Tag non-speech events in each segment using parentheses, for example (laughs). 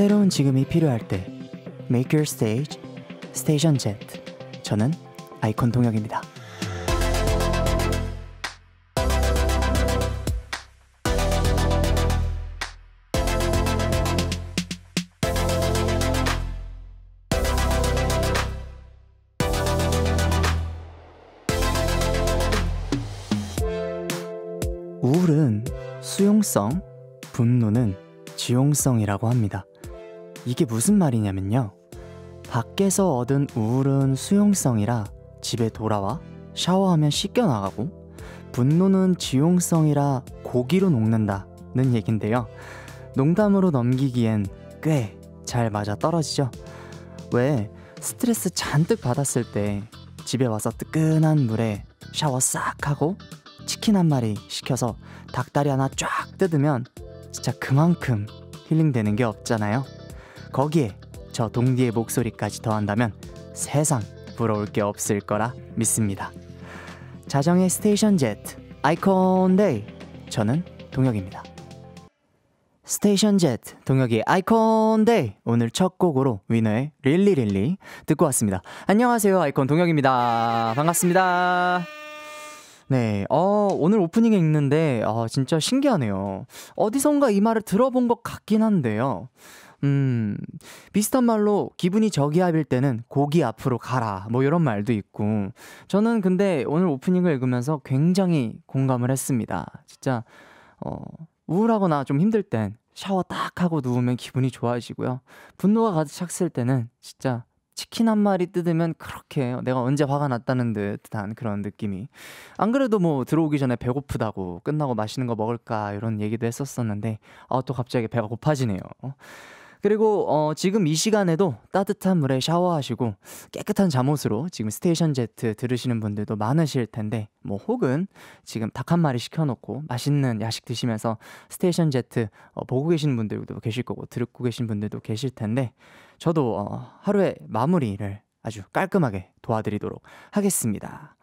새로운 지금이 필요할 때 Make Your Stage, Station Jet 저는 아이콘 동혁입니다. 우울은 수용성, 분노는 지용성이라고 합니다. 이게 무슨 말이냐면요. 밖에서 얻은 우울은 수용성이라 집에 돌아와 샤워하면 씻겨 나가고 분노는 지용성이라 고기로 녹는다는 얘긴데요. 농담으로 넘기기엔 꽤 잘 맞아 떨어지죠. 왜 스트레스 잔뜩 받았을 때 집에 와서 뜨끈한 물에 샤워 싹 하고 치킨 한 마리 시켜서 닭다리 하나 쫙 뜯으면 진짜 그만큼 힐링되는 게 없잖아요. 거기에 저 동디의 목소리까지 더한다면 세상 부러울 게 없을 거라 믿습니다. 자정의 스테이션 제트 아이콘 데이 저는 동혁입니다. 스테이션 제트 동혁이 아이콘 데이 오늘 첫 곡으로 위너의 릴리 릴리 듣고 왔습니다. 안녕하세요 아이콘 동혁입니다. 반갑습니다. 네, 어, 오늘 오프닝에 읽는데, 어, 아, 진짜 신기하네요. 어디선가 이 말을 들어본 것 같긴 한데요. 음, 비슷한 말로 기분이 저기압일 때는 고기 앞으로 가라. 뭐 이런 말도 있고. 저는 근데 오늘 오프닝을 읽으면서 굉장히 공감을 했습니다. 진짜, 어, 우울하거나 좀 힘들 땐 샤워 딱 하고 누우면 기분이 좋아지고요. 분노가 가득 찼을 때는 진짜 치킨 한 마리 뜯으면 그렇게 내가 언제 화가 났다는 듯한 그런 느낌이 안 그래도 뭐 들어오기 전에 배고프다고 끝나고 맛있는 거 먹을까 이런 얘기도 했었었는데 아 또 갑자기 배가 고파지네요. 그리고 어, 지금 이 시간에도 따뜻한 물에 샤워하시고 깨끗한 잠옷으로 지금 스테이션 제트 들으시는 분들도 많으실 텐데 뭐 혹은 지금 닭 한 마리 시켜놓고 맛있는 야식 드시면서 스테이션 제트 어, 보고 계신 분들도 계실 거고 듣고 계신 분들도 계실 텐데 저도 어, 하루의 마무리를 아주 깔끔하게 도와드리도록 하겠습니다.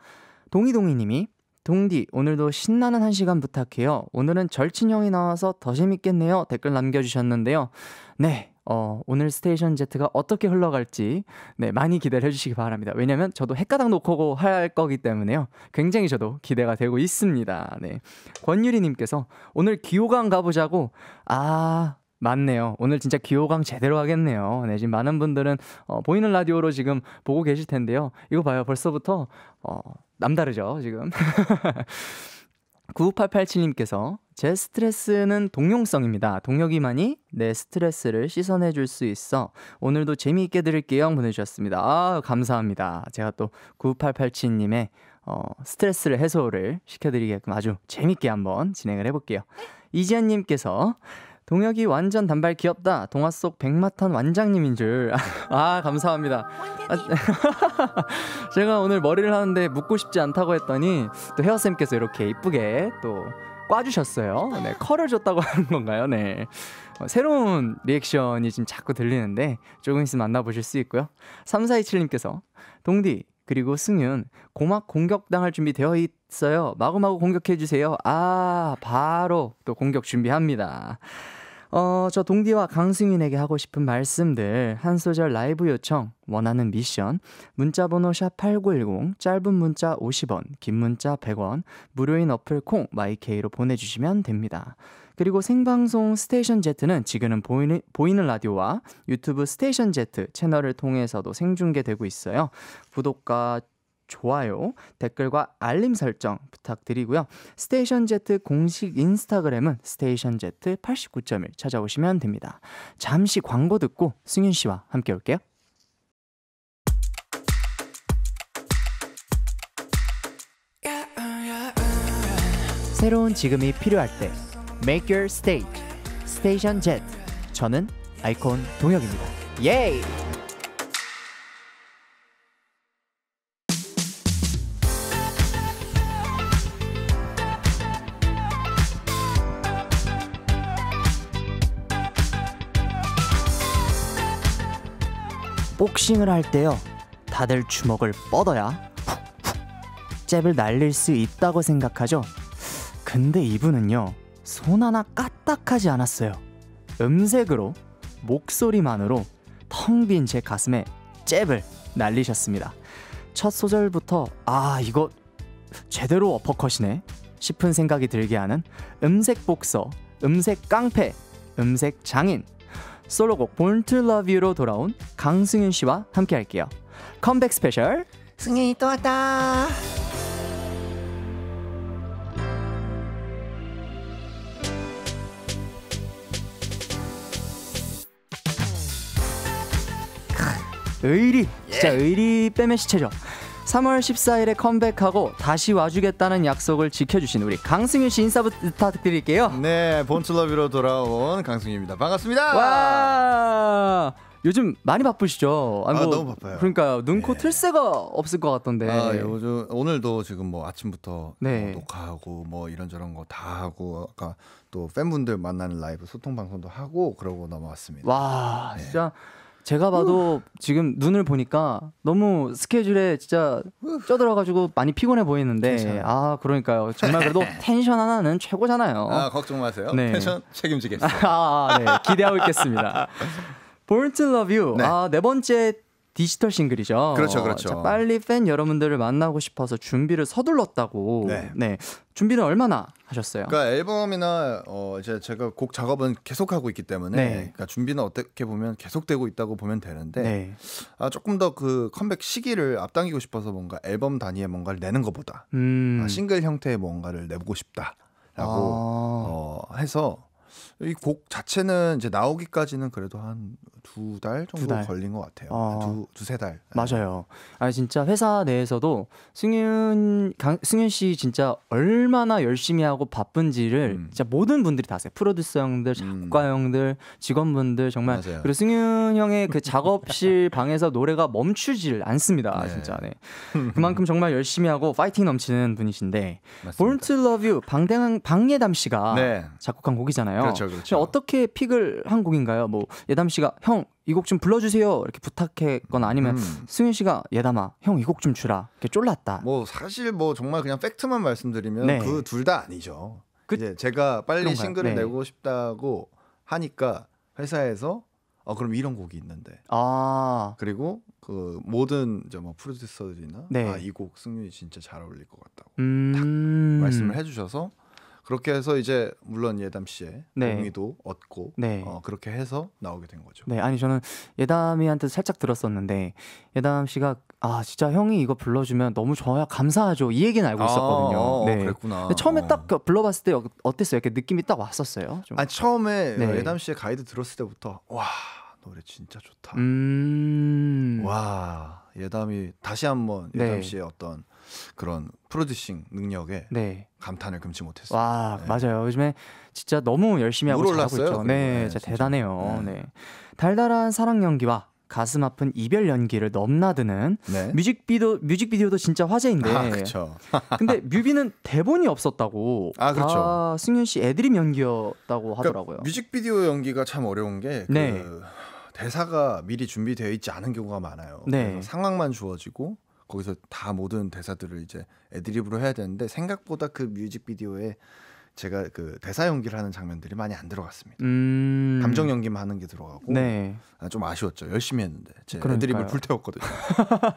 동이동이님이 동디 오늘도 신나는 한 시간 부탁해요. 오늘은 절친 형이 나와서 더 재밌겠네요. 댓글 남겨주셨는데요. 네. 어, 오늘 스테이션 제트가 어떻게 흘러갈지, 네, 많이 기대를 해주시기 바랍니다. 왜냐면 저도 핵가닥 놓고 할 거기 때문에요. 굉장히 저도 기대가 되고 있습니다. 네. 권유리님께서 오늘 기호강 가보자고, 아, 맞네요. 오늘 진짜 기호강 제대로 하겠네요. 네, 지금 많은 분들은 어, 보이는 라디오로 지금 보고 계실 텐데요. 이거 봐요. 벌써부터 어, 남다르죠, 지금. 9887님께서 (laughs) 제 스트레스는 동용성입니다. 동력이많이내 스트레스를 씻어내 줄수 있어. 오늘도 재미있게 들을게요. 보내주셨습니다. 아, 감사합니다. 제가 또 9887님의 어, 스트레스를 해소를 시켜드리게끔 아주 재미있게 한번 진행을 해볼게요. 이지연님께서 동혁이 완전 단발 귀엽다. 동화 속 백마탄 완장님인 줄. (laughs) 아, 감사합니다. 아, (laughs) 제가 오늘 머리를 하는데 묶고 싶지 않다고 했더니 또 헤어쌤께서 이렇게 이쁘게 또 꽈주셨어요. 네, 컬을 줬다고 (laughs) 하는 건가요? 네. 어, 새로운 리액션이 지금 자꾸 들리는데 조금 있으면 만나보실 수 있고요. 3427님께서 동디, 그리고 승윤 고막 공격당할 준비 되어 있어요. 마구마구 공격해 주세요. 아 바로 또 공격 준비합니다. 어, 저 동디와 강승윤에게 하고 싶은 말씀들, 한 소절 라이브 요청, 원하는 미션, 문자번호 샵8910, 짧은 문자 50원, 긴 문자 100원, 무료인 어플 콩, 마이케이로 보내주시면 됩니다. 그리고 생방송 스테이션 제트는 지금은 보이는, 보이는 라디오와 유튜브 스테이션 제트 채널을 통해서도 생중계되고 있어요. 구독과 좋아요, 댓글과 알림 설정 부탁드리고요. 스테이션 제트 공식 인스타그램은 스테이션 제트 89.1 찾아오시면 됩니다. 잠시 광고 듣고 승윤 씨와 함께 올게요. 새로운 지금이 필요할 때 Make Your Stage 스테이션 제트 저는 아이콘 동혁입니다. 예이! 복싱을 할 때요. 다들 주먹을 뻗어야 잽을 날릴 수 있다고 생각하죠. 근데 이분은요. 손 하나 까딱하지 않았어요. 음색으로 목소리만으로 텅 빈 제 가슴에 잽을 날리셨습니다. 첫 소절부터 아 이거 제대로 어퍼컷이네 싶은 생각이 들게 하는 음색 복서, 음색 깡패, 음색 장인 솔로곡 Born to Love You로 돌아온 강승윤 씨와 함께 할게요. 컴백 스페셜 승윤이 또 왔다. 의리 진짜 예. 의리 빼메시체죠 3월 14일에 컴백하고 다시 와주겠다는 약속을 지켜주신 우리 강승윤 씨 인사 부탁드릴게요. 네, 본투러비로 돌아온 강승윤입니다. 반갑습니다. 와. 요즘 많이 바쁘시죠? 아니, 아 뭐 너무 바빠요. 그러니까 눈코 네. 예. 틀 새가 없을 것 같던데. 아, 예, 요즘 오늘도 지금 뭐 아침부터 네. 뭐 녹화하고 뭐 이런저런 거 다 하고 아까 또 팬분들 만나는 라이브 소통 방송도 하고 그러고 넘어왔습니다. 와, 네. 진짜 예. 제가 봐도 지금 눈을 보니까 너무 스케줄에 진짜 쪄들어가지고 많이 피곤해 보이는데 괜찮아요. 그렇죠. 아 그러니까요 정말 그래도 (laughs) 텐션 하나는 최고잖아요. 아 걱정 마세요. 네. 텐션 책임지겠습니다. 아, (laughs) 아, 네 기대하고 있겠습니다. (laughs) Born to Love You 네. 아네 번째 디지털 싱글이죠. 그렇죠, 그렇죠. 빨리 팬 여러분들을 만나고 싶어서 준비를 서둘렀다고. 네. 네. 준비는 얼마나 하셨어요? 그러니까 앨범이나 어 이제 제가 곡 작업은 계속 하고 있기 때문에 네. 그러니까 준비는 어떻게 보면 계속되고 있다고 보면 되는데 네. 아 조금 더 그 컴백 시기를 앞당기고 싶어서 뭔가 앨범 단위의 뭔가를 내는 것보다 음. 아, 싱글 형태의 뭔가를 내보고 싶다라고 아. 어 해서 이곡 자체는 이제 나오기까지는 그래도 한 두 달 정도 두 달. 걸린 것 같아요. 어. 두 두세 달. 네. 맞아요. 아 진짜 회사 내에서도 승윤 강, 승윤 씨 진짜 얼마나 열심히 하고 바쁜지를 음. 진짜 모든 분들이 다 아세요. 프로듀서 형들, 음. 작가 형들, 직원분들 정말 맞아요. 그리고 승윤 형의 그 작업실 (laughs) 방에서 노래가 멈추질 않습니다. 네. 진짜. 네. (laughs) 그만큼 정말 열심히 하고 파이팅 넘치는 분이신데 맞습니다. Born to Love You 방대한 방예담 씨가 네. 작곡한 곡이잖아요. 그렇죠, 네, 그렇죠. 어떻게 픽을 한 곡인가요? 뭐 예담 씨가 형 이 곡 좀 불러주세요 이렇게 부탁했거나 아니면 음. 승윤 씨가 예담아 형 이 곡 좀 주라 이렇게 쫄랐다. 뭐 사실 뭐 정말 그냥 팩트만 말씀드리면 네. 그둘 다 아니죠. 그, 이제 제가 빨리 싱글을 네. 내고 싶다고 하니까 회사에서 어 그럼 이런 곡이 있는데. 아. 그리고 그 모든 이제 뭐 프로듀서들이나 네. 아이 곡 승윤이 진짜 잘 어울릴 것 같다고 음... 딱 말씀을 해주셔서 그렇게 해서 이제 물론 예담 씨의 네. 동의도 얻고 네. 어, 그렇게 해서 나오게 된 거죠. 네, 아니 저는 예담이한테 살짝 들었었는데 예담 씨가 아 진짜 형이 이거 불러주면 너무 좋아요 감사하죠 이 얘기는 알고 아, 있었거든요. 아, 네. 그랬구나. 처음에 어. 딱 그 불러봤을 때 어땠어요? 이렇게 느낌이 딱 왔었어요. 좀. 아니 처음에 네. 예담 씨의 가이드 들었을 때부터 와 노래 진짜 좋다. 음... 와 예담이 다시 한번 예담 네. 씨의 어떤 그런 프로듀싱 능력에 네. 감탄을 금치 못했어요. 와 네. 맞아요. 요즘에 진짜 너무 열심히 하고 잘하고 있죠. 네, 네, 대단해요. 네. 네. 달달한 사랑 연기와 가슴 아픈 이별 연기를 넘나드는 네. 뮤직비디오 뮤직비디오도 진짜 화제인데. 아, 그렇죠. (laughs) 근데 뮤비는 대본이 없었다고. 아 그렇죠. 아, 승윤 씨 애드립 연기였다고 그러니까 하더라고요. 그러니까 뮤직비디오 연기가 참 어려운 게. 그... 네. 대사가 미리 준비되어 있지 않은 경우가 많아요. 네. 상황만 주어지고 거기서 다 모든 대사들을 이제 애드립으로 해야 되는데 생각보다 그 뮤직비디오에 제가 그 대사 연기를 하는 장면들이 많이 안 들어갔습니다. 음... 감정 연기만 하는 게 들어가고 네. 아, 좀 아쉬웠죠. 열심히 했는데 제 그러니까요. 애드립을 불태웠거든요.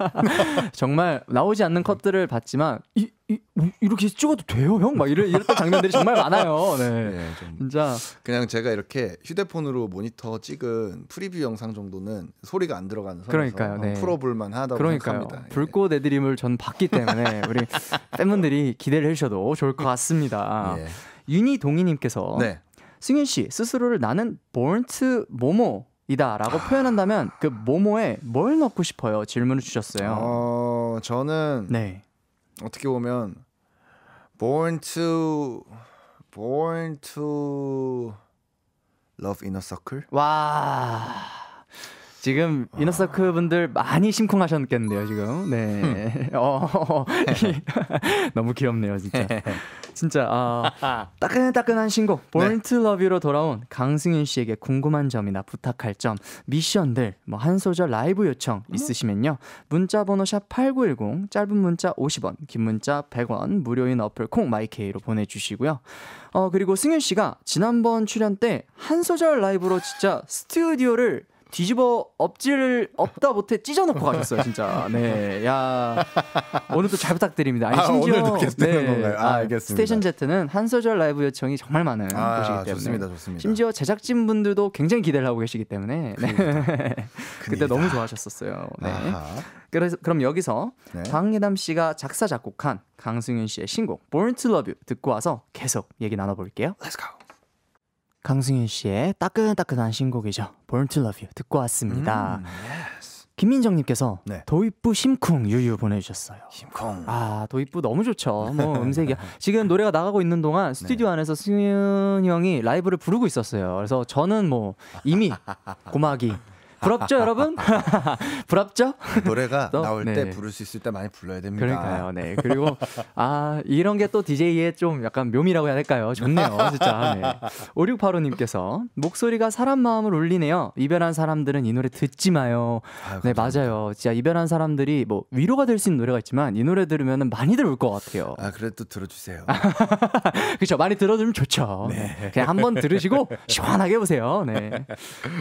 (laughs) 정말 나오지 않는 컷들을 봤지만 이 이, 렇게 찍어도 돼요, 형? 막 이런 이랬던 장면들이 정말 많아요. 네. 네 진짜 그냥 제가 이렇게 휴대폰으로 모니터 찍은 프리뷰 영상 정도는 소리가 안 들어가는 그러니까요. 네. 풀어볼만 하다고 그러니까요. 생각합니다. 예. 불꽃 애드림을 전 봤기 때문에 (laughs) 우리 팬분들이 기대를 해주셔도 좋을 것 같습니다. 예. 윤희 동희님께서 네. 승윤 씨 스스로를 나는 born to 모모 이다라고 아. 표현한다면 그 모모에 뭘 넣고 싶어요? 질문을 주셨어요. 어, 저는 네. 어떻게 보면 born to born to love in a circle. 와. 지금 아. 이너서크 분들 많이 심쿵하셨겠는데요, 지금. 네. (laughs) 어, (laughs) 너무 귀엽네요, 진짜. (laughs) 진짜 아, 따끈따끈한 신곡 o 볼트 네. 러비로 돌아온 강승윤 씨에게 궁금한 점이나 부탁할 점, 미션들, 뭐 한 소절 라이브 요청 음. 있으시면요. 문자 번호 샵8910 짧은 문자 50원, 긴 문자 100원, 무료인 어플 콩 마이케이로 보내 주시고요. 어, 그리고 승윤 씨가 지난번 출연 때 한 소절 라이브로 진짜 스튜디오를 뒤집어 엎질 없다 못해 찢어놓고 가셨어요 진짜 네야 오늘도 잘 부탁드립니다 아니 아, 심지어 아, 오늘도 게스트는 네, 건가요? 아, 아 알겠습니다 스테이션 제트는 한 소절 라이브 요청이 정말 많은 아, 곳이기 때문에 좋습니다 좋습니다 심지어 제작진 분들도 굉장히 기대를 하고 계시기 때문에 네. 그러니까. (laughs) 그때 너무 그러니까. 좋아하셨었어요 네 그래서 그럼 여기서 네. 박예담 씨가 작사 작곡한 강승윤 씨의 신곡 Born to Love You 듣고 와서 계속 얘기 나눠볼게요 Let's go 강승윤 씨의 따끈따끈한 신곡이죠. Born to Love You 듣고 왔습니다. 음, yes. 김민정님께서 네. 도입부 심쿵 유유 보내주셨어요. 심쿵. 아 도입부 너무 좋죠. 뭐 (laughs) 음색이 지금 노래가 나가고 있는 동안 네. 스튜디오 네. 안에서 승윤 형이 라이브를 부르고 있었어요. 그래서 저는 뭐 이미 (laughs) 고막이 부럽죠, 여러분? (laughs) 부럽죠? 그 노래가 나올 네. 때 부를 수 있을 때 많이 불러야 됩니다. 그러니까요. 네. 그리고 아, 이런 게 또 DJ의 좀 약간 묘미라고 해야 될까요? 좋네요. 진짜. 네. 5 6 8 님께서 목소리가 사람 마음을 울리네요. 이별한 사람들은 이 노래 듣지 마요. 아유, 네, 맞아요. 진짜 이별한 사람들이 뭐 위로가 될 수 있는 노래가 있지만 이 노래 들으면 많이들 울 것 같아요. 아, 그래도 들어주세요. (laughs) 그렇죠. 많이 들어주면 좋죠. 네. 네. 그냥 한번 들으시고 (laughs) 시원하게 보세요. 네.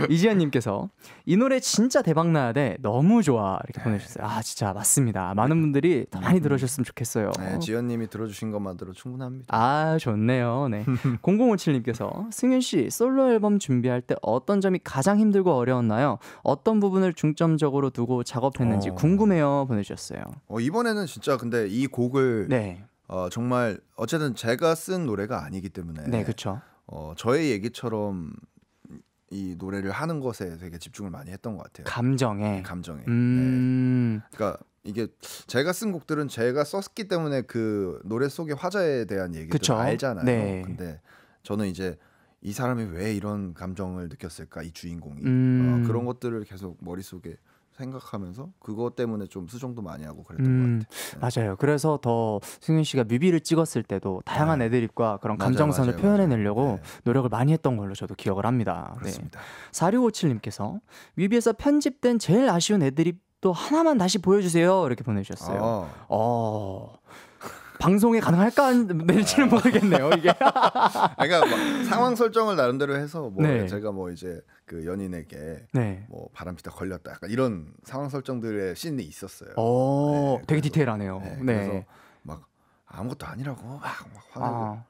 이지현 님께서 이 노래 진짜 대박 나야 돼. 너무 좋아. 이렇게 네. 보내주셨어요. 아 진짜 맞습니다. 많은 네. 분들이 더 많이 음. 들어주셨으면 좋겠어요. 네, 지연님이 들어주신 것만으로 충분합니다. 아 좋네요. 네. 0057님께서 (laughs) 승윤 씨 솔로 앨범 준비할 때 어떤 점이 가장 힘들고 어려웠나요? 어떤 부분을 중점적으로 두고 작업했는지 어. 궁금해요. 보내주셨어요. 어, 이번에는 진짜 근데 이 곡을 네. 어, 정말 어쨌든 제가 쓴 노래가 아니기 때문에 네그쵸 어, 저의 얘기처럼 이 노래를 하는 것에 되게 집중을 많이 했던 것 같아요. 감정에. 네, 감정에. 음... 네. 그러니까 이게 제가 쓴 곡들은 제가 썼기 때문에 그 노래 속의 화자에 대한 얘기를 알잖아요. 네. 근데 저는 이제 이 사람이 왜 이런 감정을 느꼈을까 이 주인공이 음... 어, 그런 것들을 계속 머릿속에 생각하면서 그것 때문에 좀 수정도 많이 하고 그랬던 음, 것 같아요. 네. 맞아요. 그래서 더 승윤 씨가 뮤비를 찍었을 때도 다양한 네. 애드립과 그런 감정선을 맞아, 표현해내려고 맞아. 네. 노력을 많이 했던 걸로 저도 기억을 합니다. 네. 그렇습니다. 네. 4657님께서 뮤비에서 편집된 제일 아쉬운 애드립 또 하나만 다시 보여주세요 이렇게 보내주셨어요. 아. 어. 방송에 가능할까 내지는 아. 모르겠네요 이게. (laughs) 그러니까 막 상황 설정을 나름대로 해서 뭐 네. 제가 뭐 이제 그 연인에게 네. 뭐 바람피다 걸렸다 약간 이런 상황 설정들의 씬이 있었어요. 어, 네, 되게 디테일하네요. 네, 네, 그래서 막 아무것도 아니라고 막, 막 화내고. 아.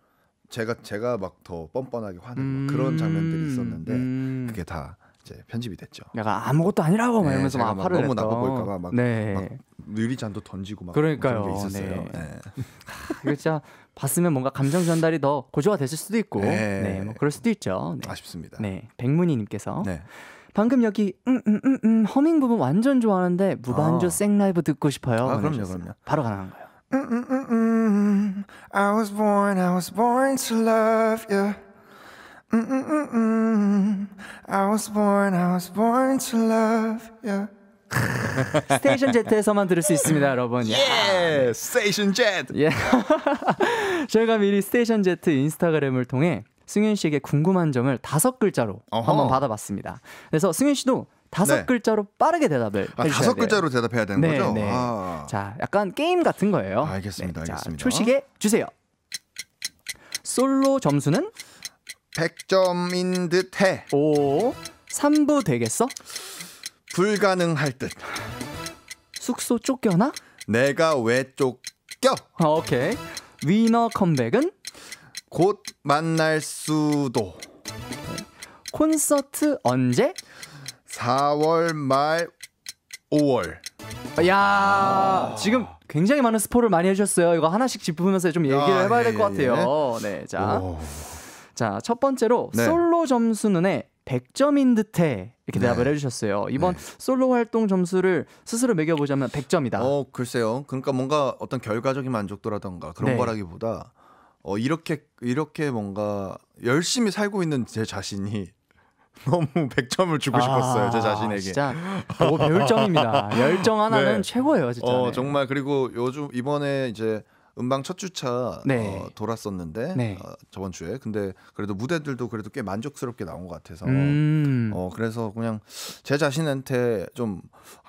제가 제가 막 더 뻔뻔하게 화내는 음... 그런 장면들이 있었는데 음... 그게 다 이제 편집이 됐죠. 약간 아무것도 아니라고 네, 말하면서 막 화를 너무 나빠 보일까봐 막, 네. 막 유리잔도 던지고 막 그러니까요. 게 있었어요. 네. 네. (laughs) 이거 진짜 봤으면 뭔가 감정 전달이 더 고조가 됐을 수도 있고, 네, 네뭐 그럴 수도 있죠. 네. 아쉽습니다. 네, 백문희님께서. 네. 방금 여기 음음 음, 음, 음, 허밍 부분 완전 좋아하는데 무반주 아. 생라이브 듣고 싶어요. 아, 그럼요, 그럼요. 바로 가능한 거예요. 음음음음 음, 음, 음. I was born, I was born to love you. 음음음음 I was born, I was born to love you. (laughs) 스테이션 제트에서만 들을 수 있습니다, 여러분. 네. 예, 스테이션 제트. 예. 저희가 미리 스테이션 제트 인스타그램을 통해 승윤 씨에게 궁금한 점을 다섯 글자로 어허. 한번 받아봤습니다. 그래서 승윤 씨도 다섯 네. 글자로 빠르게 대답을 아, 다섯 글자로 대답해야 되는 네, 거죠? 네. 아. 자, 약간 게임 같은 거예요. 알겠습니다. 네, 자, 알겠습니다. 초식에 주세요. 솔로 점수는 100점인 듯해. 오. 3부 되겠어? 불가능할 듯. 숙소 쫓겨나? 내가 왜 쫓겨? 아, 오케이. 위너 컴백은? 곧 만날 수도. 콘서트 언제? 4월 말 5월. 야 지금 굉장히 많은 스포를 많이 해주셨어요. 이거 하나씩 짚으면서 좀 얘기를 아, 해봐야 예, 될것 예. 같아요. 예. 네, 자. 오. 자, 첫 번째로 네. 솔로 점수 눈에 100점인 듯해 이렇게 네. 대답을 네. 해주셨어요. 이번 네. 솔로 활동 점수를 스스로 매겨보자면 100점이다. 어 글쎄요. 그러니까 뭔가 어떤 결과적인 만족도라던가 그런 네. 거라기보다 어 이렇게 이렇게 뭔가 열심히 살고 있는 제 자신이 (laughs) 너무 100점을 주고 아, 싶었어요 제 자신에게. 진짜 배울 뭐, 점입니다. (laughs) 열정 하나는 네. 최고예요 진짜. 어 네. 정말 그리고 요즘 이번에 이제 음방 첫 주차 네. 어, 돌았었는데 네. 어, 저번 주에 근데 그래도 무대들도 그래도 꽤 만족스럽게 나온 것 같아서 음. 어 그래서 그냥 제 자신한테 좀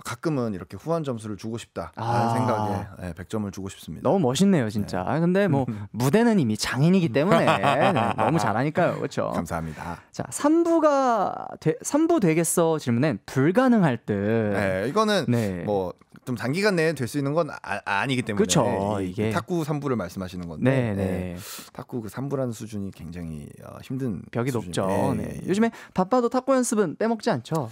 가끔은 이렇게 후한 점수를 주고 싶다 라는 아. 생각에 네, 예, 100점을 주고 싶습니다. 너무 멋있네요, 진짜. 네. 아 근데 뭐 (laughs) 무대는 이미 장인이기 때문에 네, 너무 (laughs) 잘하니까요, 그렇죠. 감사합니다. 자, 3부가 되, 3부 되겠어 질문엔 불가능할 듯. 네, 이거는 네. 뭐좀 단기간 내에 될 수 있는 건 아, 아 니기 때문에 그렇죠. 네, 이게 탁구 3부를 말씀하시는 건데 네, 네. 네. 탁구 그 3부라는 수준이 굉장히 어, 힘든 벽이 수준. 높죠. 네. 네. 예. 요즘에 바빠도 탁구 연습은 빼먹지 않죠.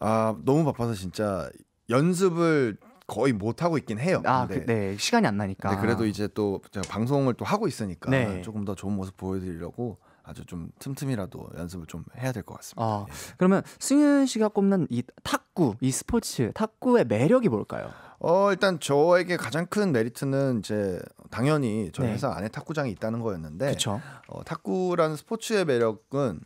아 너무 바빠서 진짜 연습을 거의 못 하고 있긴 해요. 아, 그, 네 시간이 안 나니까. 그래도 이제 또 제가 방송을 또 하고 있으니까 네. 조금 더 좋은 모습 보여드리려고 아주 좀 틈틈이라도 연습을 좀 해야 될 것 같습니다. 아, 예. 그러면 승윤 씨가 꼽는 이 탁구, 이 스포츠, 탁구의 매력이 뭘까요? 어, 일단 저에게 가장 큰 메리트는 이제 당연히 저희 네. 회사 안에 탁구장이 있다는 거였는데 그쵸? 어, 탁구라는 스포츠의 매력은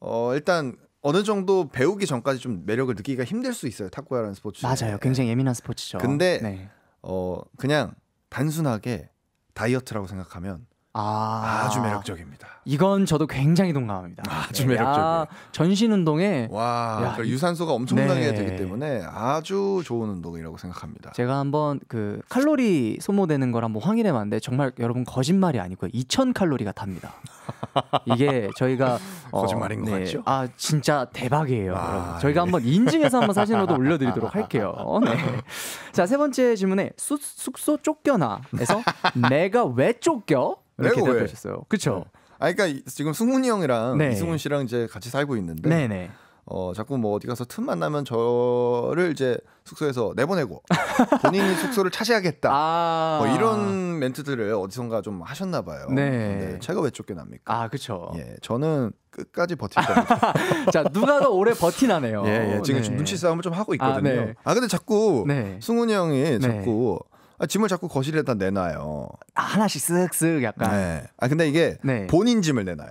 어, 일단 어느 정도 배우기 전까지 좀 매력을 느끼기가 힘들 수 있어요. 탁구라는 스포츠. 맞아요. 굉장히 예민한 스포츠죠. 근데 네. 어, 그냥 단순하게 다이어트라고 생각하면 아, 주 매력적입니다. 이건 저도 굉장히 동감합니다. 아, 아주 매력적이에요. 전신 운동에 와 야, 그러니까 유산소가 엄청나게 네. 되기 때문에 아주 좋은 운동이라고 생각합니다. 제가 한번 그 칼로리 소모되는 걸 한번 확인해 봤는데 정말 여러분 거짓말이 아니고요. 2,000 칼로리가 답니다. (laughs) 이게 저희가 어, 거짓말인 것 네. 같죠? 아 진짜 대박이에요. 아, 여러분. 예. 저희가 네. 한번 인증해서 한번 사진으로도 올려드리도록 할게요. 네. (laughs) 자세 번째 질문에 숙소 쫓겨나에서 (laughs) 내가 왜 쫓겨? 이렇게 대답하셨어요. 그렇죠. 아, 그러니까 지금 승훈이 형이랑 네. 이승훈 씨랑 이제 같이 살고 있는데, 네네. 네. 어 자꾸 뭐 어디 가서 틈만 나면 저를 이제 숙소에서 내보내고 (laughs) 본인이 숙소를 차지하겠다. 아~ 뭐 이런 멘트들을 어디선가 좀 하셨나 봐요. 네. 제가 왜 쫓겨납니까? 아 그렇죠. 예, 저는 끝까지 버틸 겁니다. (laughs) 자 누가 더 오래 버티나네요. 예, 예 지금 네. 눈치 싸움을 좀 하고 아, 있거든요. 아, 네. 아 근데 자꾸 네. 승훈이 형이 네. 자꾸. 아, 짐을 자꾸 거실에다 내놔요. 아, 하나씩 쓱쓱 약간. 네. 아 근데 이게 네. 본인 짐을 내놔요.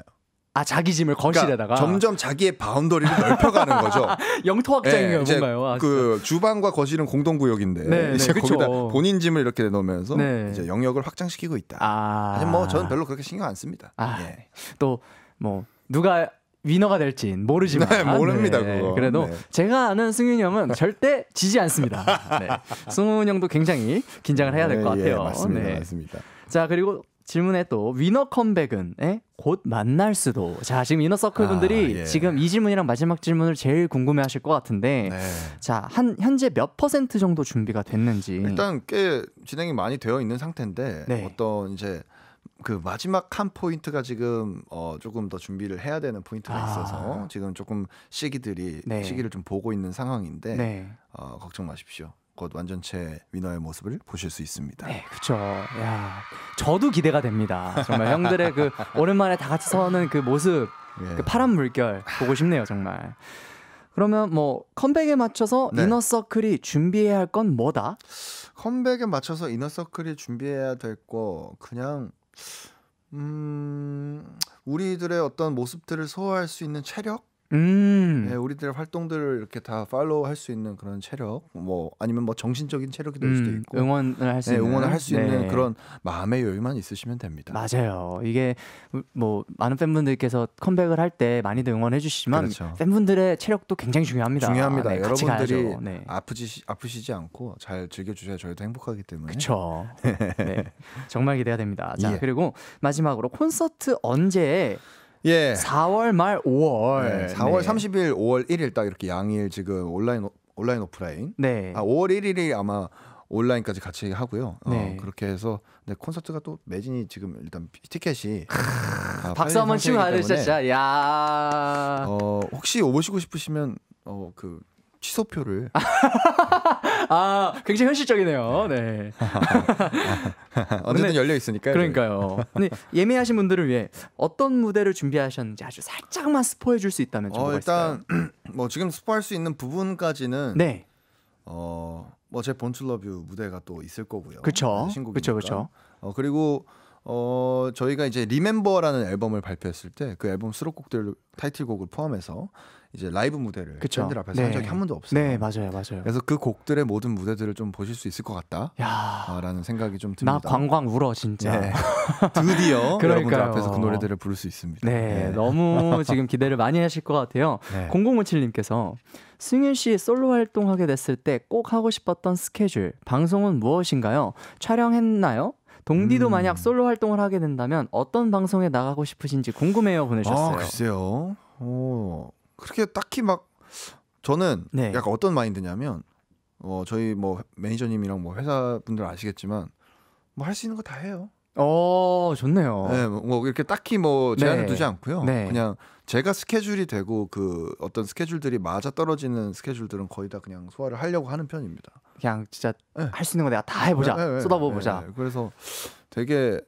아 자기 짐을 그러니까 거실에다가 그러니까 점점 자기의 바운더리를 넓혀가는 거죠. (laughs) 영토 확장이에요, 네, 뭔가요? 아, 그 주방과 거실은 공동 구역인데 네, 네, 이제 네, 거기다 본인 짐을 이렇게 놓으면서 네. 이제 영역을 확장시키고 있다. 아... 사뭐 저는 별로 그렇게 신경 안 씁니다. 아, 예. 또뭐 누가 위너가 될진 모르지만 네, 모릅니다 네, 그거. 그래도 네. 제가 아는 승윤이 형은 절대 지지 않습니다. (laughs) 네. 승훈 형도 굉장히 긴장을 해야 될것 네, 예, 같아요. 맞습니다, 네. 맞습니다. 자 그리고 질문에 또 위너 컴백은 에? 곧 만날 수도. 자 지금 위너 서클 분들이 아, 예. 지금 이 질문이랑 마지막 질문을 제일 궁금해하실 것 같은데 네. 자한 현재 몇 퍼센트 정도 준비가 됐는지 일단 꽤 진행이 많이 되어 있는 상태인데 네. 어떤 이제 그 마지막 한 포인트가 지금 어 조금 더 준비를 해야 되는 포인트가 아. 있어서 지금 조금 시기들이 네. 시기를 좀 보고 있는 상황인데 네. 어 걱정 마십시오. 곧 완전체 위너의 모습을 보실 수 있습니다. 네, 그렇죠. 야, 저도 기대가 됩니다. 정말 형들의 그 (laughs) 오랜만에 다 같이 서는 그 모습, 예. 그 파란 물결 보고 싶네요, 정말. 그러면 뭐 컴백에 맞춰서 네. 이너서클이 준비해야 할 건 뭐다? 컴백에 맞춰서 이너서클이 준비해야 될 거 그냥 음, 우리들의 어떤 모습들을 소화할 수 있는 체력 음. 네, 우리들의 활동들을 이렇게 다 팔로우할 수 있는 그런 체력, 뭐 아니면 뭐 정신적인 체력이 될 수도 음, 있고 응원을 할수 네, 예, 있는 응원을 할수 네. 있는 그런 마음의 여유만 있으시면 됩니다. 맞아요. 이게 뭐 많은 팬분들께서 컴백을 할 때 많이들 응원해 주시지만 그렇죠. 팬분들의 체력도 굉장히 중요합니다. 중요합니다. 네, 여러분들이 네. 아프지 아프시지 않고 잘 즐겨 주셔야 저희도 행복하기 때문에. 그렇죠. (laughs) 정말 기대가 됩니다. 자 예. 그리고 마지막으로 콘서트 언제 예. 4월 말 5월. 네, 4월 네. 30일, 5월 1일 딱 이렇게 양일 지금 온라인 온라인 오프라인. 네. 아 5월 1일이 아마 온라인까지 같이 하고요. 어, 네. 어, 그렇게 해서 네, 콘서트가 또 매진이 지금 일단 티켓이 아, 박수 한번 치고 가시죠. 야. 어, 혹시 오시고 싶으시면 어그 취소표를 (laughs) 아 굉장히 현실적이네요. 네. 언제든 (laughs) 열려 있으니까요. 그러니까요. 근데 예매하신 분들을 위해 어떤 무대를 준비하셨는지 아주 살짝만 스포해 줄 수 있다면 좀 어, 일단 있을까요? (clears throat) 뭐 지금 스포할 수 있는 부분까지는 네. 어뭐 제 본출러뷰 무대가 또 있을 거고요. 그렇죠. 그렇죠. 그렇죠. 어 그리고 어, 저희가 이제 리멤버라는 앨범을 발표했을 때 그 앨범 수록곡들 타이틀곡을 포함해서 이제 라이브 무대를 그쵸? 팬들 앞에서 네. 한 적이 한 번도 없어요. 네, 맞아요, 맞아요. 그래서 그 곡들의 모든 무대들을 좀 보실 수 있을 것 같다라는 생각이 좀 듭니다. 나 광광 울어 진짜. 네. (laughs) 드디어 (laughs) 여러분들 앞에서 그 노래들을 부를 수 있습니다. 네, 네. 너무 지금 기대를 많이 하실 것 같아요. 네. 0057님께서 승윤 씨 솔로 활동하게 됐을 때 꼭 하고 싶었던 스케줄 방송은 무엇인가요? 촬영했나요? 동디도 음. 만약 솔로 활동을 하게 된다면 어떤 방송에 나가고 싶으신지 궁금해요 보내셨어요. 아, 글쎄요. 오, 그렇게 딱히 막 저는 네. 약간 어떤 마인드냐면 어, 저희 뭐 매니저님이랑 뭐 회사분들 아시겠지만 뭐 할 수 있는 거 다 해요. 어, 좋네요. 네, 뭐, 뭐 이렇게 딱히 뭐 제한을 네. 두지 않고요. 네. 그냥 제가 스케줄이 되고 그 어떤 스케줄들이 맞아 떨어지는 스케줄들은 거의 다 그냥 소화를 하려고 하는 편입니다. 그냥 진짜 네. 예. 할수 있는 거 내가 다 해보자 네, 예, 네, 예, 쏟아부어 보자 그래서 되게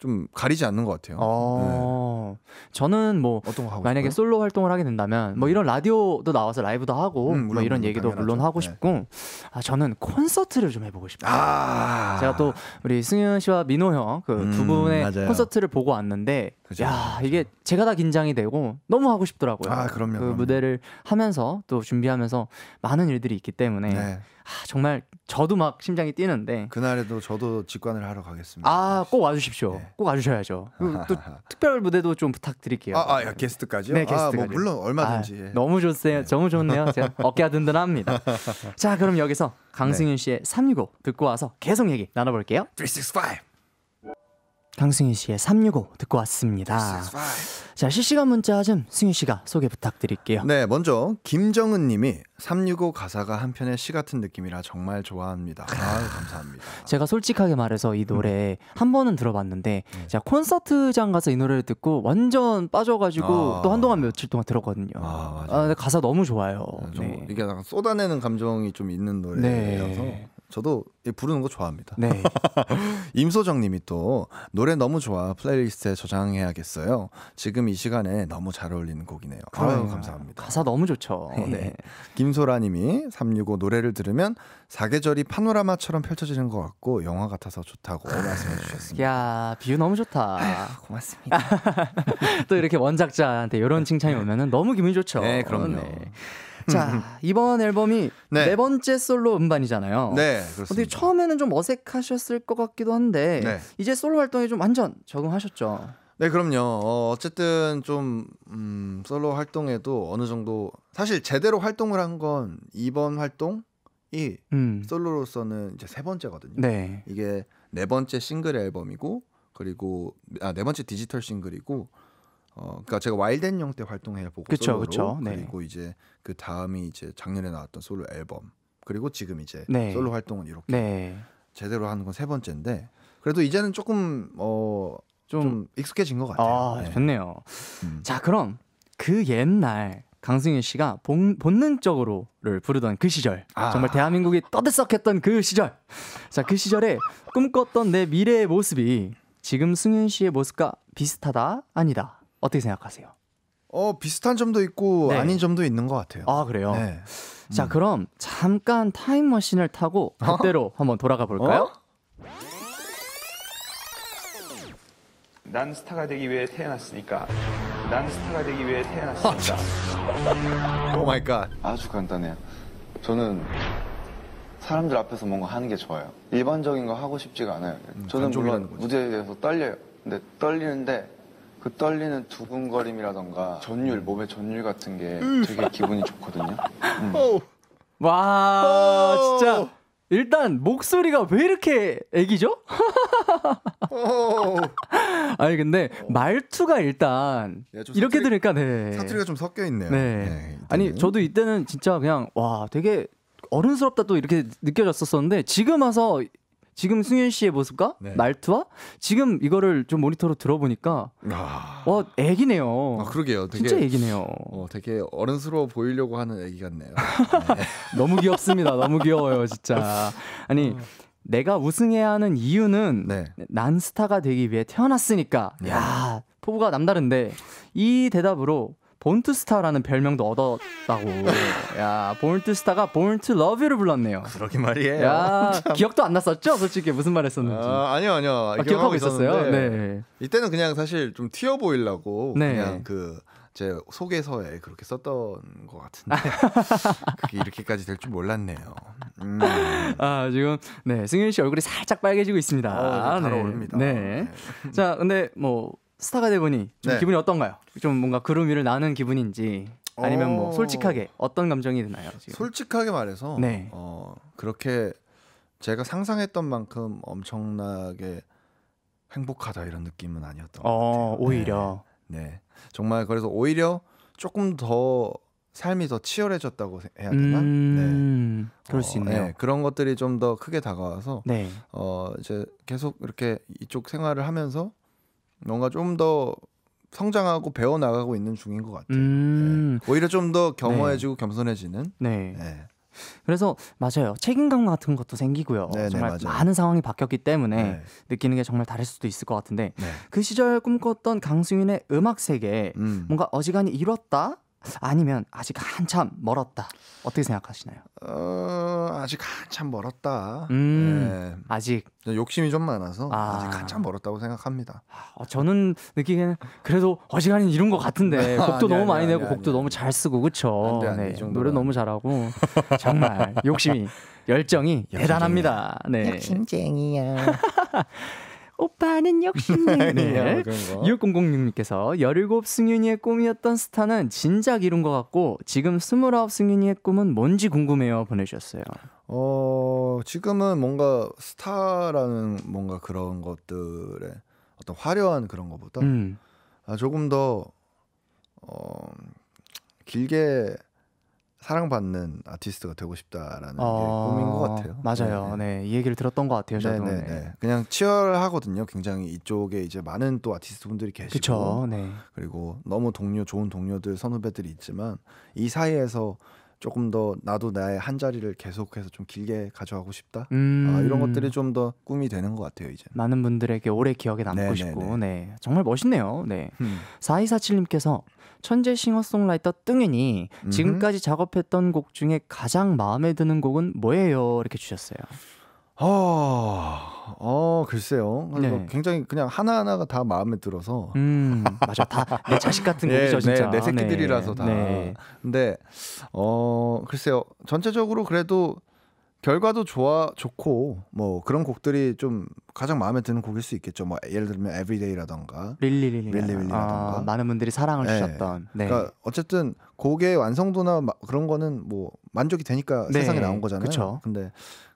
좀 가리지 않는 것 같아요. 어... 저는 뭐 만약에 싶어요? 솔로 활동을 하게 된다면 뭐 음. 이런 라디오도 나와서 라이브도 하고 음, 물론, 뭐 이런 얘기도 당연하죠. 물론 하고 싶고 아, 저는 콘서트를 좀 해보고 싶어요. 아~ 제가 또 우리 승현 씨와 민호 형 그두 음, 분의 맞아요. 콘서트를 보고 왔는데 그죠? 야 이게 제가 다 긴장이 되고 너무 하고 싶더라고요. 아 그럼요. 그 그럼요. 무대를 하면서 또 준비하면서 많은 일들이 있기 때문에 네. 아, 정말 저도 막 심장이 뛰는데 그날에도 저도 직관을 하러 가겠습니다. 아꼭 와주십시오. 네. 꼭 와주셔야죠. 그 (laughs) 또 특별 무대도 좀 부탁드릴게요. 아, 아게스트까지네 게스트. 아, 뭐 물론 얼마든지. 아, 너무 좋세요. 네. 너무 좋네요. (laughs) 제가 어깨가 든든합니다. 자 그럼 여기서 강승윤 씨의 365 듣고 와서 계속 얘기 나눠볼게요. 365 강승희 씨의 365 듣고 왔습니다. 자, 실시간 문자 좀 승희 씨가 소개 부탁드릴게요. 네, 먼저 김정은 님이 365 가사가 한편의 시 같은 느낌이라 정말 좋아합니다. 아, 감사합니다. 제가 솔직하게 말해서 이 노래 음. 한 번은 들어봤는데 음. 제가 콘서트장 가서 이 노래를 듣고 완전 빠져가지고 아. 또 한동안 며칠 동안 들었거든요. 아, 아 가사 너무 좋아요. 네, 네. 이게 약간 쏟아내는 감정이 좀 있는 노래여서 네. 저도 부르는 거 좋아합니다. 네. (laughs) 임소정님이 또 노래 너무 좋아 플레이리스트에 저장해야겠어요. 지금 이 시간에 너무 잘 어울리는 곡이네요. 아유, 감사합니다. 가사 너무 좋죠. 네. 김소라님이 365 노래를 들으면 사계절이 파노라마처럼 펼쳐지는 것 같고 영화 같아서 좋다고 아, 말씀해 주셨습니다. 야 비유 너무 좋다. 아유, 고맙습니다. (laughs) 또 이렇게 원작자한테 이런 칭찬이 오면 너무 기분 좋죠. 네, 그럼요. 네. 자 (laughs) 이번 앨범이 네. 네 번째 솔로 음반이잖아요. 네, 어, 그렇습니다. 어떻 처음에는 좀 어색하셨을 것 같기도 한데 네. 이제 솔로 활동에 좀 완전 적응하셨죠. 네, 그럼요. 어, 어쨌든 좀 음, 솔로 활동에도 어느 정도 사실 제대로 활동을 한 건 이번 활동이 음. 솔로로서는 이제 세 번째거든요. 네. 이게 네 번째 싱글 앨범이고 그리고 아, 네 번째 디지털 싱글이고 어 그러니까 제가 와일드앤영 때 활동해 보고 그쵸, 솔로로 그쵸, 네. 그리고 이제 그 다음이 이제 작년에 나왔던 솔로 앨범 그리고 지금 이제 네. 솔로 활동은 이렇게 네. 제대로 하는 건 세 번째인데 그래도 이제는 조금 어 좀, 좀 익숙해진 것 같아요. 아, 네. 좋네요. 음. 자 그럼 그 옛날 강승윤 씨가 본, 본능적으로를 부르던 그 시절 아. 정말 대한민국이 떠들썩했던 그 시절 자그 시절에 꿈꿨던 내 미래의 모습이 지금 승윤 씨의 모습과 비슷하다 아니다 어떻게 생각하세요? 어 비슷한 점도 있고 네. 아닌 점도 있는 것 같아요. 아 그래요. 네. 자 음. 그럼 잠깐 타임머신을 타고 어? 그때로 어? 한번 돌아가 볼까요? 어? 난 스타가 되기 위해 태어났으니까. 난 스타가 되기 위해 태어났습니다. (laughs) 오 마이 갓. 아주 간단해요. 저는 사람들 앞에서 뭔가 하는 게 좋아요. 일반적인 거 하고 싶지가 않아요. 음, 저는 물론 거지. 무대에서 떨려요. 근데 떨리는데 그 떨리는 두근거림이라던가 전율, 음. 몸의 전율 같은 게 음. 되게 기분이 좋거든요. 음. 어. 와, 어. 진짜. 일단 목소리가 왜 이렇게 애기죠? 어. 아니 근데 말투가 일단 네, 이렇게 들으니까 네. 사투리가 좀 섞여 있네요. 네. 네 아니 저도 이때는 진짜 그냥 와 되게 어른스럽다 또 이렇게 느껴졌었었는데 지금 와서 지금 승현 씨의 모습과 네. 말투와 지금 이거를 좀 모니터로 들어보니까 아... 와 애기네요. 아, 그러게요. 되게, 진짜 애기네요. 어, 되게 어른스러워 보이려고 하는 애기 같네요. (laughs) 네. 너무 귀엽습니다. 너무 귀여워요, 진짜. 아니 어. 내가 우승해야 하는 이유는 네. 난 스타가 되기 위해 태어났으니까. 네. 야, 포부가 남다른데 이 대답으로 본트스타라는 별명도 얻었다고. (laughs) 야, 본트스타가 본트 러브를 불렀네요. 그러게 말이에요. 야, 기억도 안 났었죠? 솔직히 무슨 말 했었는지. 아, 아니요, 아니요. 아, 기억하고 있었어요. 네. 이때는 그냥 사실 좀 튀어 보이려고 네. 그냥 그제 소개서에 그렇게 썼던 것 같은데 (laughs) 그게 이렇게까지 될 줄 몰랐네요. 음. 아 지금 네 승윤 씨 얼굴이 살짝 빨개지고 있습니다. 어, 네, 잘 네. 어울립니다. 네. 네. 자 근데 뭐 스타가 되보니 네. 기분이 어떤가요? 좀 뭔가 그름 위를 나는 기분인지 아니면 뭐 어. 솔직하게 어떤 감정이 드나요? 지금? 솔직하게 말해서 네. 어, 그렇게 제가 상상했던 만큼 엄청나게 행복하다 이런 느낌은 아니었던 것 어, 같아요. 오히려 네. 네. 정말 그래서 오히려 조금 더 삶이 더 치열해졌다고 해야 되나? 네. 음, 네. 그럴 어, 수 있네요. 네. 그런 것들이 좀 더 크게 다가와서 네. 어 이제 계속 이렇게 이쪽 생활을 하면서 뭔가 좀 더 성장하고 배워 나가고 있는 중인 것 같아요. 음. 네. 오히려 좀 더 겸허해지고 네. 겸손해지는. 네. 네. 그래서 맞아요 책임감 같은 것도 생기고요 네네, 네, 정말 맞아요. 많은 상황이 바뀌었기 때문에 네. 느끼는 게 정말 다를 수도 있을 것 같은데 네. 그 시절 꿈꿨던 강승윤의 음악 세계 음. 뭔가 어지간히 이뤘다 아니면 아직 한참 멀었다. 어떻게 생각하시나요? 어, 아직 한참 멀었다. 음, 네. 아직 네, 욕심이 좀 많아서 아. 직 한참 멀었다고 생각합니다. 아, 어, 저는 느끼기에는 그래도 어지간히 이룬 것 같은데 (laughs) 곡도 아니 너무 많이 아니 내고 아니 곡도 너무 잘 쓰고 그쵸? 안 네, 노래 너무 잘하고 정말 욕심이 (laughs) 열정이, 열정이 대단합니다. 네. 욕심쟁이야. (laughs) 오빠는 욕심내. (laughs) 네. 6006님께서 17 승윤이의 꿈이었던 스타는 진작 이룬 것 같고 지금 29 승윤이의 꿈은 뭔지 궁금해요 보내주셨어요. 어 지금은 뭔가 스타라는 뭔가 그런 것들의 어떤 화려한 그런 것보다 음. 아, 조금 더 어, 길게 사랑받는 아티스트가 되고 싶다라는 어... 게 꿈인 것 같아요. 맞아요. 네, 네, 네. 이 얘기를 들었던 것 같아요. 저도. 네네네. 네, 네. 그냥 치열하거든요. 굉장히 이쪽에 이제 많은 또 아티스트 분들이 계시고, 그쵸, 네. 그리고 너무 동료 좋은 동료들 선후배들이 있지만 이 사이에서 조금 더 나도 나의 한 자리를 계속해서 좀 길게 가져가고 싶다. 아, 음... 아, 이런 것들이 좀 더 꿈이 되는 것 같아요 이제. 많은 분들에게 오래 기억에 남고 네네네. 싶고, 네 정말 멋있네요. 네 음. 4247님께서 천재 싱어송라이터 뚱이니 지금까지 작업했던 곡 중에 가장 마음에 드는 곡은 뭐예요? 이렇게 주셨어요. 아. 어... 어 글쎄요. 네. 굉장히 그냥 하나 하나가 다 마음에 들어서 음, 맞아 다 내 자식 같은 곡이죠 (laughs) 네, 네, 진짜 내, 내 새끼들이라서 네, 다. 네. 근데 어 글쎄요 전체적으로 그래도 결과도 좋아 좋고 뭐 그런 곡들이 좀 가장 마음에 드는 곡일 수 있겠죠. 뭐 예를 들면 에브리데이라던가 릴리릴리 릴리릴리라던가 아, 많은 분들이 사랑을 네. 주셨던. 네. 그러니까 어쨌든 곡의 완성도나 그런 거는 뭐 만족이 되니까 네. 세상에 나온 거잖아요. 그쵸. 근데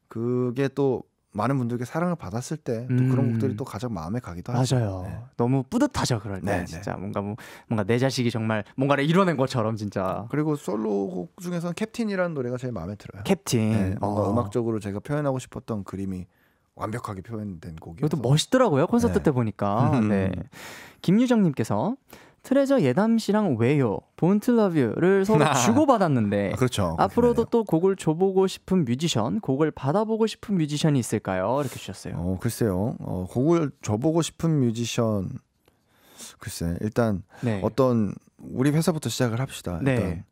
그게 또 많은 분들께 사랑을 받았을 때또 음. 그런 곡들이 또 가장 마음에 가기도 하죠. 맞아요. 네. 너무 뿌듯하죠 그럴 때 네, 네. 진짜 뭔가 뭐, 뭔가 내 자식이 정말 뭔가를 이뤄낸 것처럼 진짜. 그리고 솔로곡 중에서는 캡틴이라는 노래가 제일 마음에 들어요. 캡틴. 네, 뭔가 어. 음악적으로 제가 표현하고 싶었던 그림이 완벽하게 표현된 곡이 이것도 멋있더라고요 콘서트 네. 때 보니까. 음. 네. 김유정님께서 트레저 예담씨랑 왜요, 본트 러뷰를 서로 아. 주고받았는데 아, 그렇죠. 앞으로도 그렇요또 곡을 줘보고 싶은 뮤지션, 곡을 받아보고 싶은 뮤지션이 있을까요? 이렇게 주셨어요. 어, 글쎄요. 어, 곡을 줘보고 싶은 뮤지션 글쎄 일단 네. 어떤 우리 회사부터 시작을 합시다. 네. 일단 네.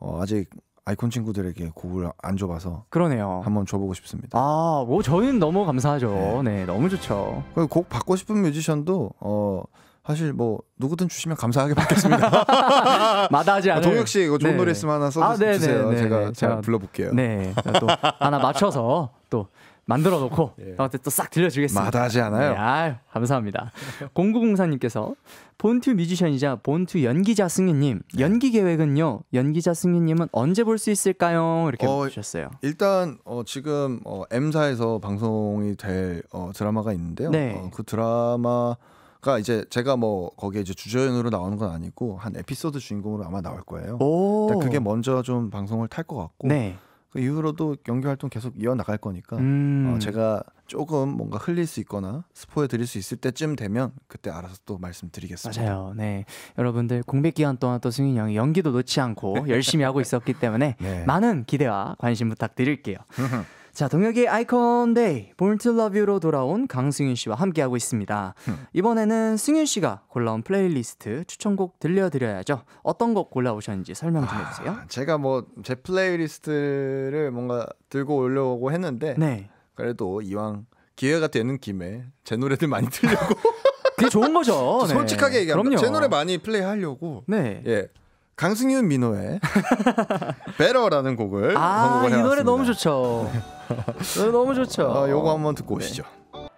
어, 아직 아이콘 친구들에게 곡을 안 줘봐서 그러네요. 한번 줘보고 싶습니다. 아, 뭐 저희는 너무 감사하죠. 네, 네 너무 좋죠. 곡 받고 싶은 뮤지션도 어. 사실 뭐 누구든 주시면 감사하게 받겠습니다. (laughs) 마다하지 아, 않아요. 동혁 씨 이거 좋은 네. 노래 네. 있으면 하나 아, 써주세요. 아, 제가 잘 불러볼게요. 네, 또 하나 맞춰서 또 만들어 놓고 (laughs) 예. 저한테 또 싹 들려주겠습니다. 마다하지 않아요. 네, 아유, 감사합니다. 0904님께서 본투 뮤지션이자 본투 연기자 승윤님 연기 계획은요. 연기자 승윤님은 언제 볼 수 있을까요? 이렇게 어, 주셨어요. 일단 어, 지금 어, M사에서 방송이 될 어, 드라마가 있는데요. 네. 어, 그 드라마 그러니까 이제 제가 뭐 거기에 이제 주제연으로 나오는 건 아니고 한 에피소드 주인공으로 아마 나올 거예요. 그게 먼저 좀 방송을 탈 것 같고 네. 그 이후로도 연기 활동 계속 이어 나갈 거니까 음. 어, 제가 조금 뭔가 흘릴 수 있거나 스포해 드릴 수 있을 때쯤 되면 그때 알아서 또 말씀드리겠습니다. 맞아요. 네, 여러분들 공백 기간 동안 또 승윤 형이 연기도 놓지 않고 (laughs) 열심히 하고 있었기 때문에 네. 많은 기대와 관심 부탁드릴게요. (laughs) 자, 동혁의 아이콘 데이, Born to Love You로 돌아온 강승윤 씨와 함께하고 있습니다. 음. 이번에는 승윤 씨가 골라온 플레이리스트 추천곡 들려드려야죠. 어떤 곡 골라오셨는지 설명 좀 아, 해주세요. 아, 제가 뭐 제 플레이리스트를 뭔가 들고 올려고 했는데 네. 그래도 이왕 기회가 되는 김에 제 노래들 많이 들려고 (laughs) 그게 좋은 거죠. 네. 솔직하게 얘기하면 제 노래 많이 플레이하려고 네. 예. 강승윤 민호의 (laughs) Better라는 곡을 아, 이 노래 너무 좋죠. 네. 네, 너무 좋죠. 아, 요거 한번 듣고 네. 오시죠. 네.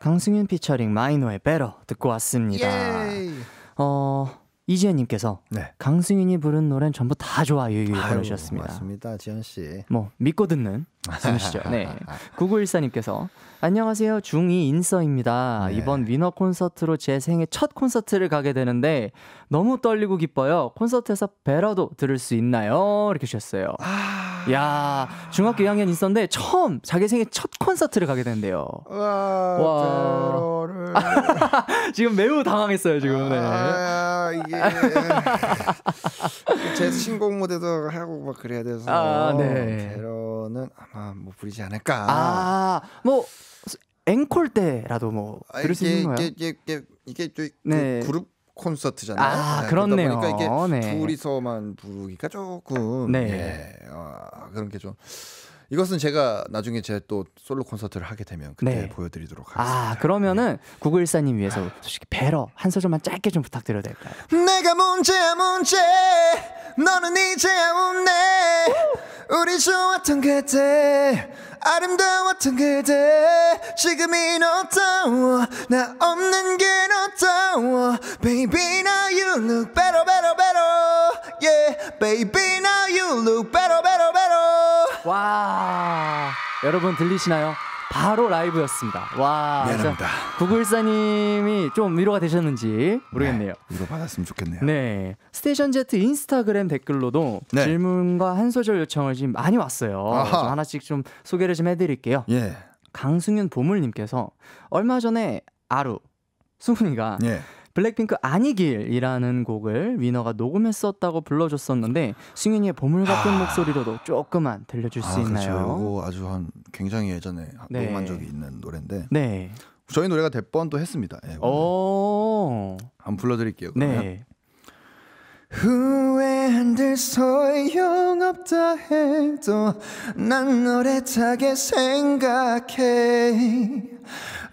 강승윤 피처링 마이노의 Better 듣고 왔습니다. 예이. 어 이지현님께서 네. 강승윤이 부른 노래는 전부 다 좋아 유유 보내주셨습니다. 맞습니다, 지현 씨. 뭐 믿고 듣는 숨이시죠. (laughs) 네. 9914님께서 안녕하세요 중이 인서입니다. 네. 이번 위너 콘서트로 제 생애 첫 콘서트를 가게 되는데 너무 떨리고 기뻐요. 콘서트에서 베러도 들을 수 있나요? 이렇게 주셨어요. 아. 야 중학교 2학년 있었는데 처음 자기 생애 첫 콘서트를 가게 된대요. 와. (laughs) 지금 매우 당황했어요 지금. 네. 아, 이게 (laughs) 제 신곡 무대도 하고 막 그래야 돼서 아, 네. 대로는 아마 뭐 부리지 않을까. 아뭐 앵콜 때라도 뭐 아, 들을 수 있는 거예 이게 이게 이게, 이게 네. 그 그룹 콘서트잖아요. 아, 네, 그렇네요. 그러니까 이게 네. 둘이서만 부르기가 조금 네. 예, 아, 그런 게좀 이것은 제가 나중에 제 또 솔로 콘서트를 하게 되면 그때 네. 보여드리도록 아, 하겠습니다. 아 그러면은 네. 구글사님 위해서 솔직히 배러 한 소절만 짧게 좀 부탁드려도 될까요? 내가 문제야 문제 너는 이제야 웃네 우리 좋았던 그대 아름다웠던 그대 지금이 너다워 나 없는 게 너다워 Baby now you look better better better Yeah Baby now you look better better better 와 아, 여러분 들리시나요? 바로 라이브였습니다. 와. 미안합니다. 구글사님이 좀 위로가 되셨는지 모르겠네요. 네, 위로 받았으면 좋겠네요. 네. 스테이션 제트 인스타그램 댓글로도 네. 질문과 한 소절 요청을 지금 많이 왔어요. 좀 하나씩 좀 소개를 좀 해드릴게요. 예. 강승윤 보물님께서 얼마 전에 아루 승훈이가 예. 블랙핑크 아니길이라는 곡을 위너가 녹음했었다고 불러줬었는데 승윤이의 보물 같은 아... 목소리로도 조금만 들려줄 아, 수 그렇죠. 있나요? 그렇죠. 이거 아주 한 굉장히 예전에 네. 녹음이 있는 노래인데 네. 저희 노래가 대번도 했습니다. 예, 오. 한번 불러드릴게요. 네. 그러면. 네. 후회한들 소용없다 해도 난 노래 차게 생각해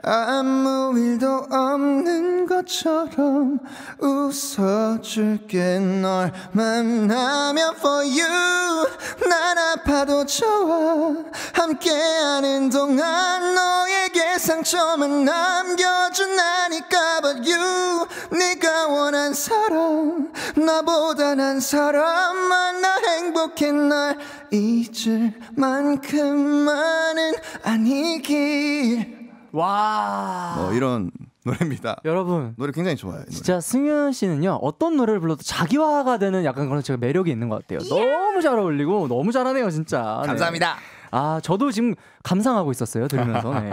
아무 일도 없는 것처럼 웃어줄게 널 만나면 for you 난 아파도 좋아 함께하는 동안 너에게 상처만 남겨준 나니까 but you 네가 원한 사람 나보다 난 사람 만나 행복해 날 잊을 만큼많은 아니길 와. 뭐 이런 노래입니다. 여러분 노래 굉장히 좋아요. 진짜 승현 씨는요 어떤 노래를 불러도 자기화가 되는 약간 그런 제가 매력이 있는 것 같아요. 예! 너무 잘 어울리고 너무 잘하네요 진짜. 감사합니다. 네. 아 저도 지금 감상하고 있었어요 들으면서 네.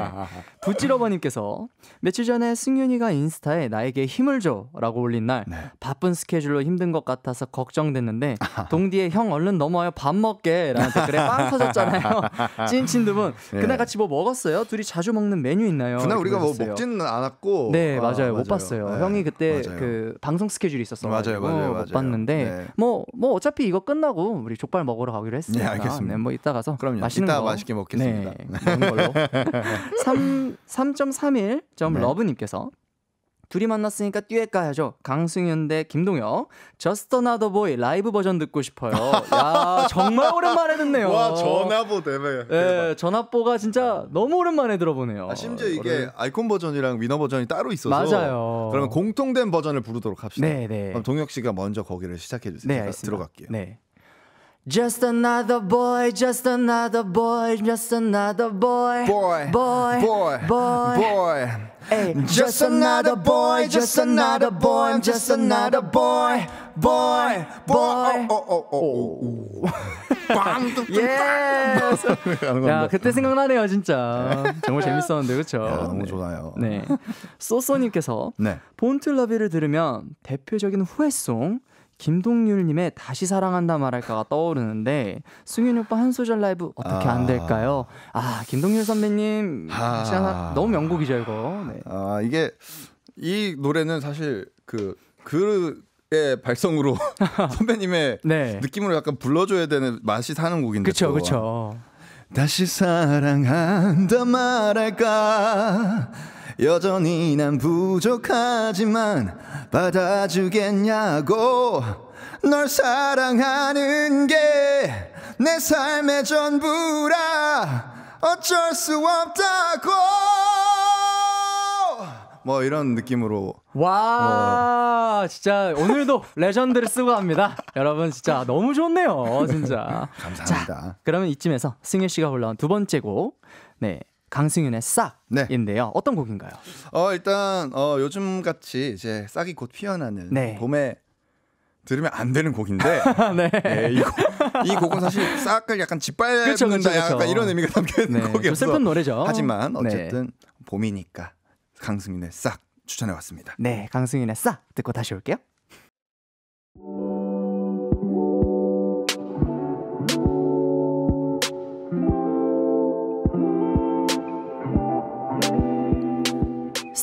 부찌러버님께서 (laughs) 며칠 전에 승윤이가 인스타에 나에게 힘을 줘라고 올린 날 네. 바쁜 스케줄로 힘든 것 같아서 걱정됐는데 (laughs) 동디의형 얼른 넘어와요 밥 먹게라는 댓글에 빵 (laughs) 터졌잖아요 찐친 두분 예. 그날 같이 뭐 먹었어요 둘이 자주 먹는 메뉴 있나요? 그날 우리가 뭐 먹지는 않았고 네 아, 맞아요. 맞아요. 못 봤어요 네. 형이 그때 맞아요. 그 방송 스케줄이 있었어 맞아요, 맞아요, 맞아요. 못 봤는데 뭐뭐 네. 뭐 어차피 이거 끝나고 우리 족발 먹으러 가기로 했으니까 네, 알겠습니다. 네, 뭐 이따 가서 그럼요. 맛있는 이따 거 맛있게 먹겠습니다. 네. 먹는 걸로. 3 (laughs) 3.31점 점 네. 러브님께서 둘이 만났으니까 듀엣 가야죠. 강승윤 대 김동혁. 저스트 나더 보이 라이브 버전 듣고 싶어요. 야, 정말 오랜만에 듣네요. 와, 전화보 대박. 예, 전화보가 진짜 너무 오랜만에 들어보네요. 아, 심지어 이게 오랜... 아이콘 버전이랑 위너 버전이 따로 있어서 맞아요. 그러면 공통된 버전을 부르도록 합시다. 네, 네. 그럼 동혁 씨가 먼저 거기를 시작해 주세요. 네, 알겠습니다. 들어갈게요. 네. Just another boy, just another boy, just another boy, boy, boy, boy, boy, boy. Hey, just another boy, just another boy, I'm just another boy, boy, boy. 어, 어, 어, 어, yes. 야, 그때 생각나네요, 진짜. 정말 재밌었는데, 그렇죠? 너무 좋아요. 네, 소소님께서 네. 본틀러비를 들으면 대표적인 후회송. 김동률님의 다시 사랑한다 말할까가 떠오르는데 승윤 오빠 한 소절 라이브 어떻게 아... 안 될까요? 아 김동률 선배님 아... 진짜 너무 명곡이죠 이거. 네. 아 이게 이 노래는 사실 그 그의 발성으로 (laughs) 선배님의 네. 느낌으로 약간 불러줘야 되는 맛이 사는 곡인데. 그렇죠, 그렇죠. 다시 사랑한다 말할까 여전히 난 부족하지만 받아주겠냐고 널 사랑하는 게 내 삶의 전부라 어쩔 수 없다고 뭐 이런 느낌으로 와 어. 진짜 오늘도 레전드를 쓰고 갑니다 여러분 진짜 너무 좋네요 진짜 감사합니다 자, 그러면 이쯤에서 승유 씨가 불러온두 번째 곡네 강승윤의 네. 싹인데요. 네. 어떤 곡인가요? 어 일단 어, 요즘 같이 이제 싹이 곧 피어나는 네. 봄에 들으면 안 되는 곡인데 (laughs) 네. 네, 이, 곡, 이 곡은 사실 싹을 약간 짓밟는다 약간 이런 의미가 담겨 있는 네, 곡이어서 슬픈 노래죠. 하지만 네. 어쨌든 봄이니까 강승윤의 싹 추천해 왔습니다. 네, 강승윤의 싹 듣고 다시 올게요.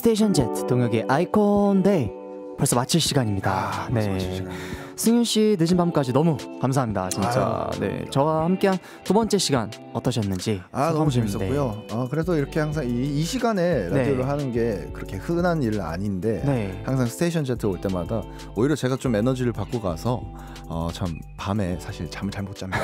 스테이션 젯 동혁의 아이콘 데이 벌써 마칠 시간입니다. 아, 네. 마칠 시간. 승윤 씨 늦은 밤까지 너무 감사합니다. 진짜 아유. 네 저와 함께한 두 번째 시간 어떠셨는지 아 너무 재밌었고요. 아, 그래서 이렇게 항상 이, 이 시간에 라디오를 네. 하는 게 그렇게 흔한 일 아닌데 네. 항상 스테이션 제트 올 때마다 오히려 제가 좀 에너지를 받고 가서 어, 참 밤에 사실 잠을 잘못 잡니다.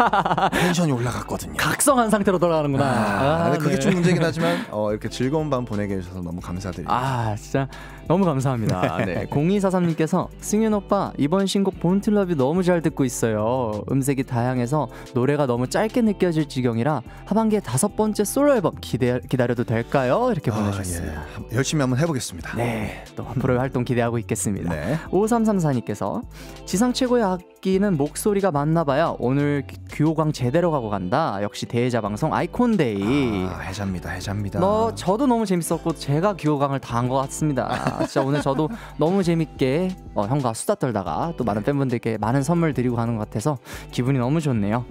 (laughs) 텐션이 올라갔거든요. 각성한 상태로 돌아가는구나. 아, 아, 아 그게 네. 좀 문제긴 (laughs) 하지만 어, 이렇게 즐거운 밤 보내게 해주셔서 너무 감사드립니다. 아 진짜 너무 감사합니다. (laughs) 네, 0243님께서 승윤 오빠 이번 신곡 본틀럽이 너무 잘 듣고 있어요. 음색이 다양해서 노래가 너무 짧게 느껴질 지경이라 하반기에 다섯 번째 솔로 앨범 기대, 기다려도 될까요? 이렇게 아, 보내주셨습니다. 아, 예. 열심히 한번 해보겠습니다. 네, 또 앞으로의 활동 기대하고 있겠습니다. 네. 5334님께서 지상 최고의 악 악기는 목소리가 맞나봐요. 오늘 귀호강 제대로 가고 간다. 역시 대회자 방송 아이콘데이. 아, 해자입니다, 해자입니다. 너 뭐, 저도 너무 재밌었고 제가 귀호강을 다한것 같습니다. 진짜 오늘 저도 너무 재밌게 어, 형과 수다 떨다가 또 많은 팬분들께 많은 선물 드리고 가는 것 같아서 기분이 너무 좋네요.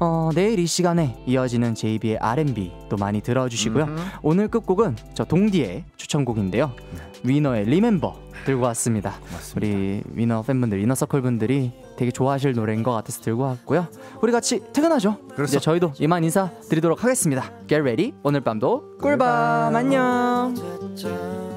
어, 내일 이 시간에 이어지는 JB의 R&B 또 많이 들어주시고요. 음흠. 오늘 끝곡은 저 동디의 추천곡인데요. 네. 위너의 리멤버 들고 왔습니다. 고맙습니다. 우리 위너 팬분들, 위너서클 분들이 되게 좋아하실 노래인 것 같아서 들고 왔고요. 우리 같이 퇴근하죠. 그렇소. 이제 저희도 이만 인사 드리도록 하겠습니다. Get ready. 오늘 밤도 꿀밤, 꿀밤. 안녕.